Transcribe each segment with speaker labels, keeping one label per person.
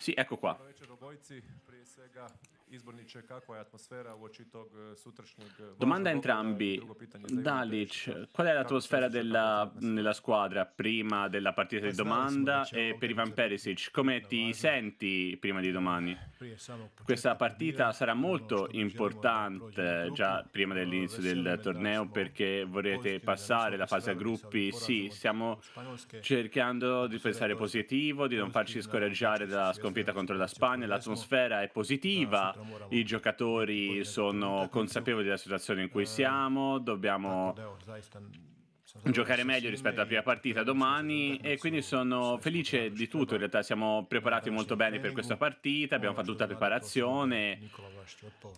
Speaker 1: Sì, ecco qua. Eh, eh, domanda a entrambi. Dalic, qual è l'atmosfera della, nella squadra prima della partita di domanda e per Ivan Perisic? Come ti senti prima di domani? Eh, Questa partita sarà molto importante già prima dell'inizio del torneo perché vorrete passare la fase a gruppi. Sì, stiamo cercando di pensare positivo, di non farci scoraggiare dalla sconfitta compiuta contro la Spagna, l'atmosfera è positiva, i giocatori sono consapevoli della situazione in cui eh, siamo, dobbiamo giocare meglio rispetto alla prima partita domani e quindi sono felice di tutto, in realtà siamo preparati molto bene per questa partita, abbiamo fatto tutta la preparazione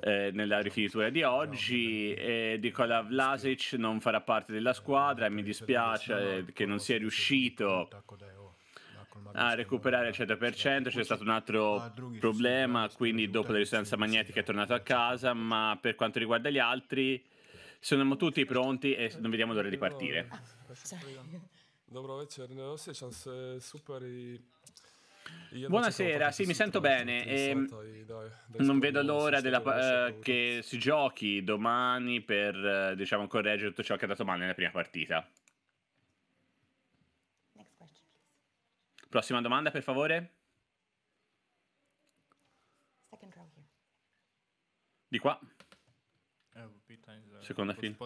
Speaker 1: eh, nella rifinitura di oggi e Nikola Vlasic non farà parte della squadra, e mi dispiace che non sia riuscito a recuperare il 100%, c'è stato un altro problema, quindi dopo la risonanza magnetica è tornato a casa, ma per quanto riguarda gli altri siamo tutti pronti e non vediamo l'ora di partire. Buonasera, sì, mi sento bene. E non vedo l'ora della, eh, che si giochi domani per diciamo, correggere tutto ciò che è andato male nella prima partita. Prossima domanda, per favore. Di qua.
Speaker 2: Evo, pitanje za Seconda fila.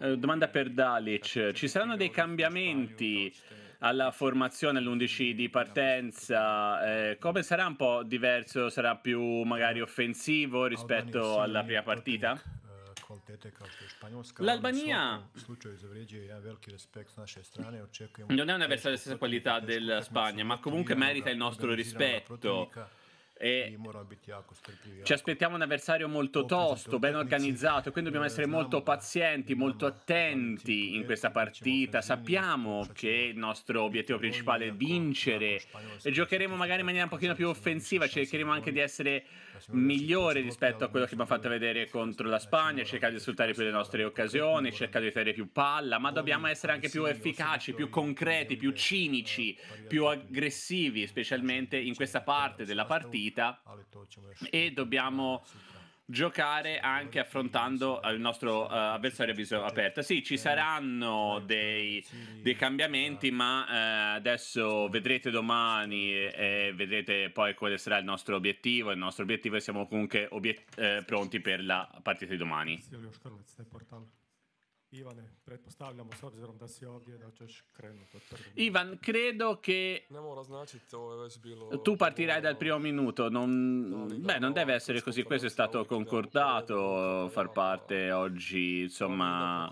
Speaker 2: Eh,
Speaker 1: domanda per Dalic. Ci saranno dei cambiamenti alla formazione all'11 di partenza? Eh, come sarà un po' diverso? Sarà più magari offensivo rispetto alla prima partita?
Speaker 2: kvalitete kao što je Španjolska. L'Albania... Non è una versione della
Speaker 1: stessa qualità della Spagna, ma comunque merita il nostro rispetto. E ci aspettiamo un avversario molto tosto, ben organizzato, quindi dobbiamo eh, essere molto pazienti, molto attenti in questa diciamo partita. Sappiamo che il nostro obiettivo principale è vincere e giocheremo magari in maniera un pochino più offensiva, cercheremo anche di essere migliori rispetto a quello che abbiamo fatto vedere contro la Spagna, cercando di sfruttare più le nostre occasioni, cercando di avere più palla, ma dobbiamo essere anche più efficaci, più concreti, più cinici, più aggressivi, specialmente in questa parte della partita e dobbiamo giocare anche affrontando eh, il nostro uh, avversario a viso aperto. Sì, ci saranno dei, dei cambiamenti, ma uh, adesso vedrete domani e, vedrete poi quale sarà il nostro obiettivo. Il nostro obiettivo è siamo comunque obiet- eh, pronti per la partita di domani.
Speaker 2: Ivane, pretpostavljamo s obzirom da si ovdje da ćeš krenuti od prvog. Ivan,
Speaker 1: credo che...
Speaker 3: Ne mora značiti, ovo je već bilo... Tu
Speaker 1: partirai dal primo minuto, non... Beh, non deve essere così, questo è stato concordato, far parte oggi, insomma...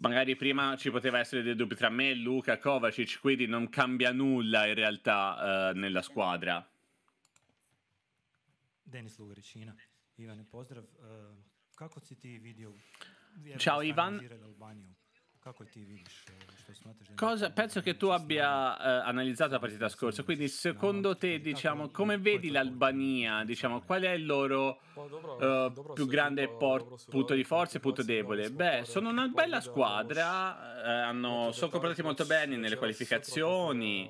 Speaker 1: Magari prima ci poteva essere dei dubbi tra me e Luca Kovacic, quindi non cambia nulla in realtà eh, nella squadra.
Speaker 2: Denis Lugaricina. Ivane, pozdrav. Uh... Kako si ti vidio?
Speaker 1: Ciao Ivan.
Speaker 2: Eh, cosa,
Speaker 1: penso che tu abbia eh, analizzato la partita scorsa, quindi secondo te eh, diciamo, eh, come vedi l'Albania, diciamo, qual è il loro boh, eh, più grande por- punto di forza e punto debole? Beh, sono una bella squadra, eh, hanno, sono comportati molto bene nelle qualificazioni,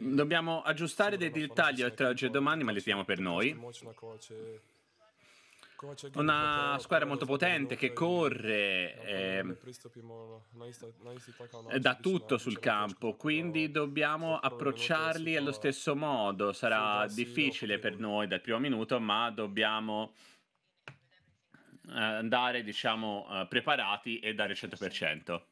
Speaker 3: dobbiamo
Speaker 1: aggiustare dei dettagli tra oggi e domani, ma li teniamo per noi una squadra molto potente che corre, eh, da tutto sul campo, quindi dobbiamo approcciarli allo stesso modo. Sarà difficile per noi dal primo minuto, ma dobbiamo eh, andare, diciamo, eh, preparati e dare il 100%.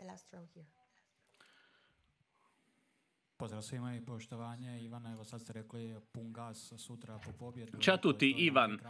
Speaker 2: Ciao a tutti, Ivan.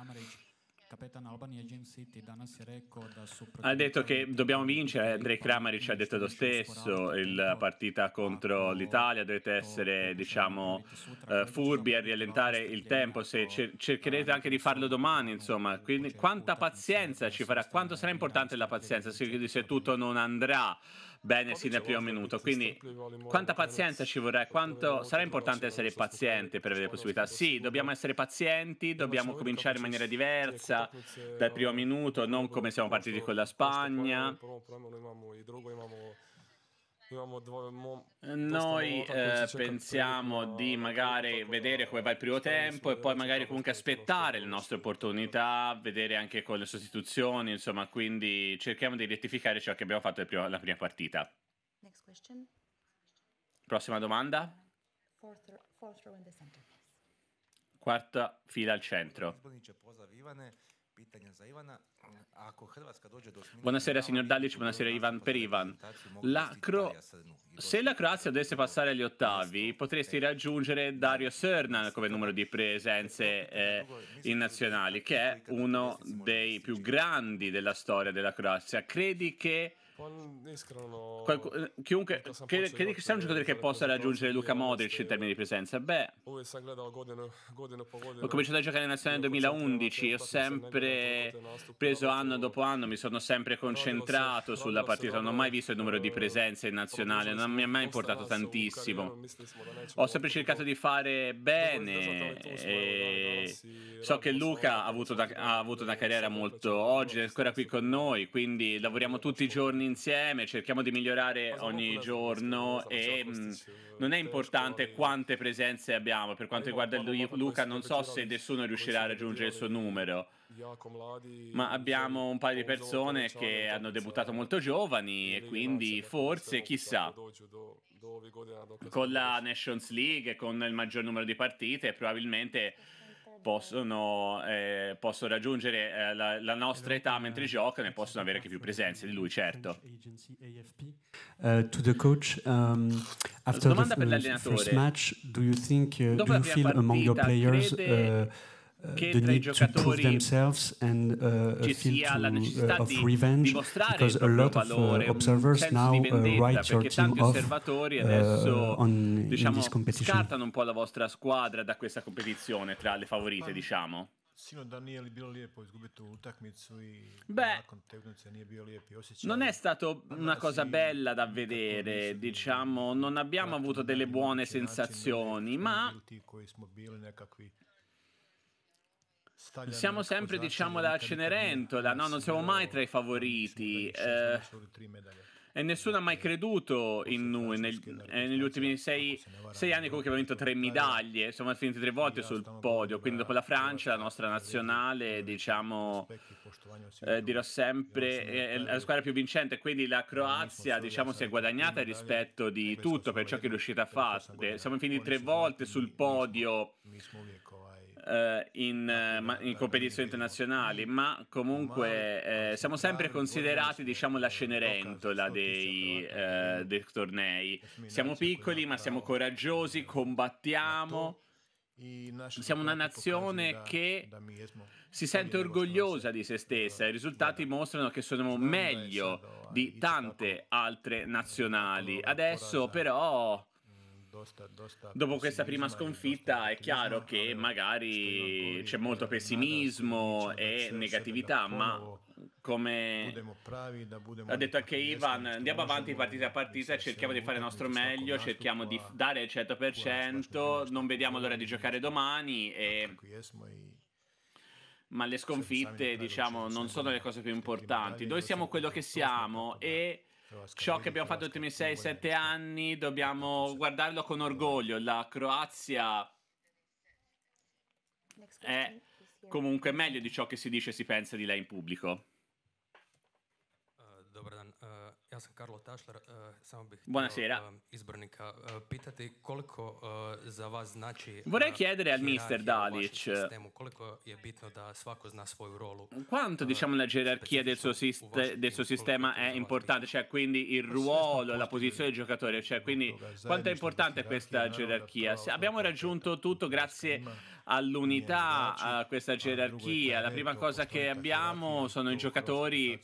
Speaker 2: Ha detto
Speaker 1: che dobbiamo vincere, eh, Andrei Kramaric ci ha detto lo stesso, la partita contro l'Italia dovete essere diciamo uh, furbi a rallentare il tempo, se cer- cercherete anche di farlo domani insomma, quindi quanta pazienza ci farà, quanto sarà importante la pazienza se tutto non andrà bene sin dal primo minuto. Quindi quanta pazienza ci vorrà? Quanto... Sarà importante essere paziente per avere possibilità? Sì, dobbiamo essere pazienti, dobbiamo cominciare in maniera diversa dal primo minuto, non come siamo partiti con la Spagna.
Speaker 3: Eh, noi eh,
Speaker 1: pensiamo di magari vedere come va il primo tempo e poi magari comunque aspettare le nostre opportunità, vedere anche con le sostituzioni, insomma, quindi cerchiamo di rettificare ciò che abbiamo fatto prima, la prima partita. Prossima domanda. Quarta fila al centro. Buonasera signor Dalic, buonasera Ivan per Ivan. La Cro... Se la Croazia dovesse passare agli ottavi, potresti raggiungere Dario Sernan come numero di presenze eh, in nazionali, che è uno dei più grandi della storia della Croazia. Credi che
Speaker 3: quando escono... Qualc- eh, chiunque, credi che sia un eh, giocatore che possa raggiungere
Speaker 1: Luca Modric in termini di presenza? Beh,
Speaker 3: ho cominciato a giocare
Speaker 1: in nazionale nel 2011 ho sempre preso anno dopo anno, mi sono sempre concentrato sulla partita, non ho mai visto il numero di presenze in nazionale, non mi è mai importato tantissimo. Ho sempre cercato di fare bene e eh, so che Luca ha avuto, da, ha avuto una carriera molto... Oggi è ancora qui con noi, quindi lavoriamo tutti i giorni anni insieme, cerchiamo di migliorare ogni giorno e non è importante quante presenze abbiamo. Per quanto riguarda Luca, non so se nessuno riuscirà a raggiungere il suo numero, ma abbiamo un paio di persone che hanno debuttato molto giovani e quindi forse, chissà, con la Nations League, con il maggior numero di partite, probabilmente possono, eh, possono raggiungere eh, la, la, nostra età mentre giocano e possono avere anche più presenze di lui, certo.
Speaker 2: Uh, to the coach, um, after Domanda the per uh, l'allenatore. Match, do you think, uh, Dopo do you feel partita, among your players crede... uh, eh, che the tra i giocatori and, uh, ci sia la necessità uh, di dimostrare il proprio uh, valore, un senso now, di uh, vendetta, perché tanti osservatori of, uh, adesso on, diciamo, scartano
Speaker 1: un po' la vostra squadra da questa competizione tra le favorite, diciamo. Beh,
Speaker 2: non è stata una cosa
Speaker 1: bella da vedere, diciamo, non abbiamo avuto delle buone sensazioni, ma
Speaker 2: Stagliano siamo sempre, diciamo, da
Speaker 1: Cenerentola, eh, no? Non siamo mai tra i favoriti. Eh, e nessuno ha mai creduto in noi nel, eh, negli ultimi sei, sei anni comunque abbiamo vinto tre medaglie siamo finiti tre volte sul podio quindi dopo la Francia la nostra nazionale eh, diciamo eh, dirò sempre è eh, la squadra più vincente quindi la Croazia diciamo si è guadagnata rispetto di tutto per ciò che è riuscita a fare siamo finiti tre volte sul podio eh, in, eh, in, competizioni internazionali, ma comunque eh, siamo sempre considerati diciamo la Cenerentola dei, eh, dei tornei. Siamo piccoli ma siamo coraggiosi, combattiamo. Siamo una nazione che si sente orgogliosa di se stessa. I risultati mostrano che sono meglio di tante altre nazionali. Adesso però
Speaker 2: Dopo questa prima
Speaker 1: sconfitta è chiaro che magari c'è molto pessimismo e certo, negatività, ma come ha detto anche Ivan, andiamo avanti partita a partita, cerchiamo di fare il nostro meglio, cerchiamo di dare il 100%, non vediamo l'ora di giocare domani e ma le sconfitte, diciamo, non sono le cose più importanti. Noi siamo quello che siamo e ciò che abbiamo fatto negli ultimi 6-7 anni, dobbiamo guardarlo con orgoglio. La Croazia è comunque meglio di ciò che si dice e si pensa di lei in pubblico.
Speaker 3: Ja sam Karlo Tašler, uh, samo bih Buonasera. Uh, eh, izbornika uh, eh, pitati koliko eh, za vas znači Vorrei chiedere al mister Dalic sistemu, koliko je bitno da svako zna svoju rolu.
Speaker 1: Quanto diciamo la gerarchia del suo, sist- del suo sistema è importante, cioè quindi il ruolo, la posizione del giocatore, cioè quindi quanto è importante questa gerarchia. Abbiamo raggiunto tutto grazie all'unità, a questa gerarchia. La prima cosa che abbiamo sono i giocatori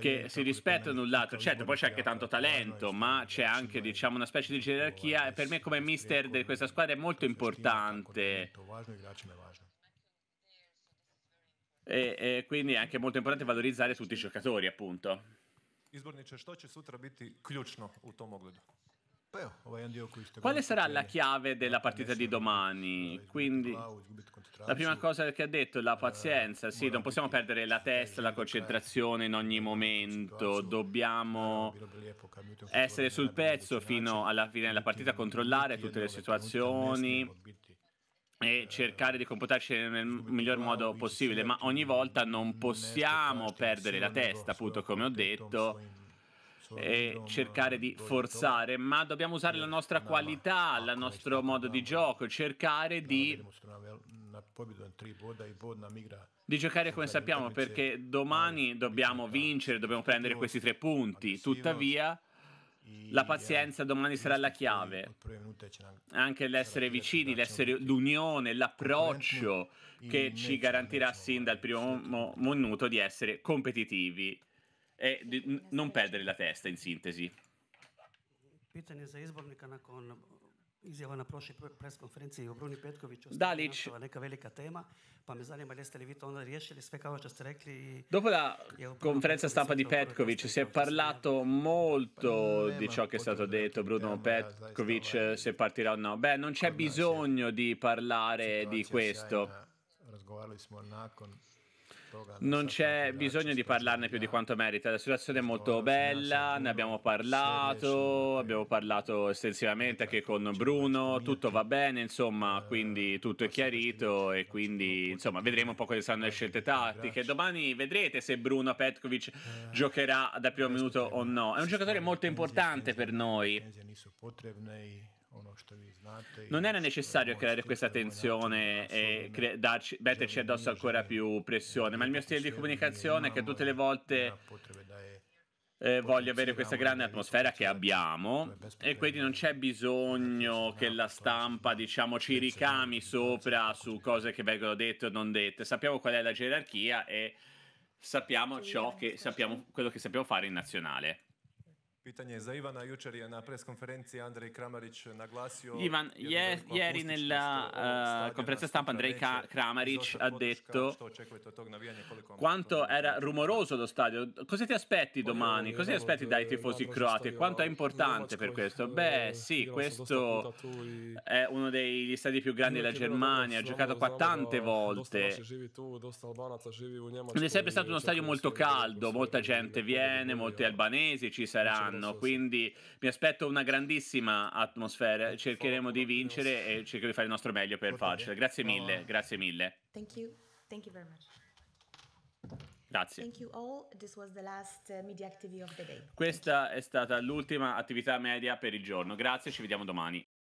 Speaker 1: che si rispettano un lato. Certo, poi c'è anche tanto talento, ma c'è anche diciamo, una specie di gerarchia. per me come mister di questa squadra è molto importante. E, e quindi è anche molto importante valorizzare tutti i giocatori, appunto.
Speaker 2: Izborniče, što će sutra biti ključno u tom ogledu? Quale sarà la chiave
Speaker 1: della partita di domani? Quindi, la prima cosa che ha detto è la eh, pazienza. Sì, non possiamo perdere la testa, la concentrazione in ogni momento. Dobbiamo ah, essere sul pezzo fino alla fine della partita, controllare tutte le situazioni e cercare di comportarci nel miglior modo possibile. Ma ogni volta non possiamo perdere la testa, appunto, come ho detto e cercare di forzare, ma dobbiamo usare la nostra qualità, il nostro modo di gioco, cercare di di giocare come sappiamo perché domani dobbiamo vincere, dobbiamo prendere questi tre punti. Tuttavia, la eh, pazienza domani sarà la chiave. Anche l'essere vicini, l'essere, l'unione, l'approccio che ci garantirà sin dal primo minuto di essere competitivi e di, non perdere la testa in sintesi.
Speaker 3: Pitanje za izbornika nakon izjava na prošloj pres konferenciji o Bruni Petkoviću Dalić. neka velika tema, pa me zanima jeste li vi to onda riješili sve kao što ste rekli.
Speaker 1: Dopo la conferenza stampa di Petkovic si è parlato molto di ciò che è stato detto Bruno Petkovic se partirà o no. Beh, non c'è bisogno di parlare di questo.
Speaker 2: Razgovarali smo nakon
Speaker 1: non c'è bisogno di parlarne più di quanto merita. La situazione è molto bella, ne abbiamo parlato, abbiamo parlato estensivamente anche con Bruno, eh, tutto va bene, insomma, eh, quindi tutto è chiarito e quindi insomma vedremo un po' quali saranno le scelte tattiche. Domani vedrete se Bruno Petkovic eh, giocherà da primo minuto o no. È un giocatore molto importante per noi. Non era necessario creare questa tensione e cre- darci, cioè, metterci addosso ancora più pressione, ma il mio stile di comunicazione è che tutte le volte eh, voglio avere questa grande atmosfera che abbiamo e quindi non c'è bisogno che la stampa diciamo ci ricami sopra su cose che vengono dette o non dette, sappiamo qual è la gerarchia e sappiamo ciò che sappiamo, quello che sappiamo fare in nazionale.
Speaker 2: Pitanje za Ivana, jučer je na preskonferenciji Andrej Kramarić naglasio... Ivan, je, ieri nella uh, conferenza stampa Andrej Ka- Kramaric ha
Speaker 1: detto quanto era rumoroso lo stadio. Cosa ti aspetti domani? Cosa ti aspetti dai tifosi croati? E quanto è importante per questo? Eh, Beh, sì, questo è uno degli stadi più grandi della Germania. Ha giocato qua tante volte.
Speaker 3: Ed è sempre stato uno stadio
Speaker 1: molto caldo. Molta gente viene, molti albanesi ci saranno quest'anno, sì, quindi sì. mi aspetto una grandissima atmosfera. Thank Cercheremo di vincere e cercheremo di fare il nostro meglio per farcela. Grazie mille, grazie mille.
Speaker 3: Thank you. Thank you very much.
Speaker 1: Grazie. Questa è stata l'ultima attività media per il giorno. Grazie, ci vediamo domani.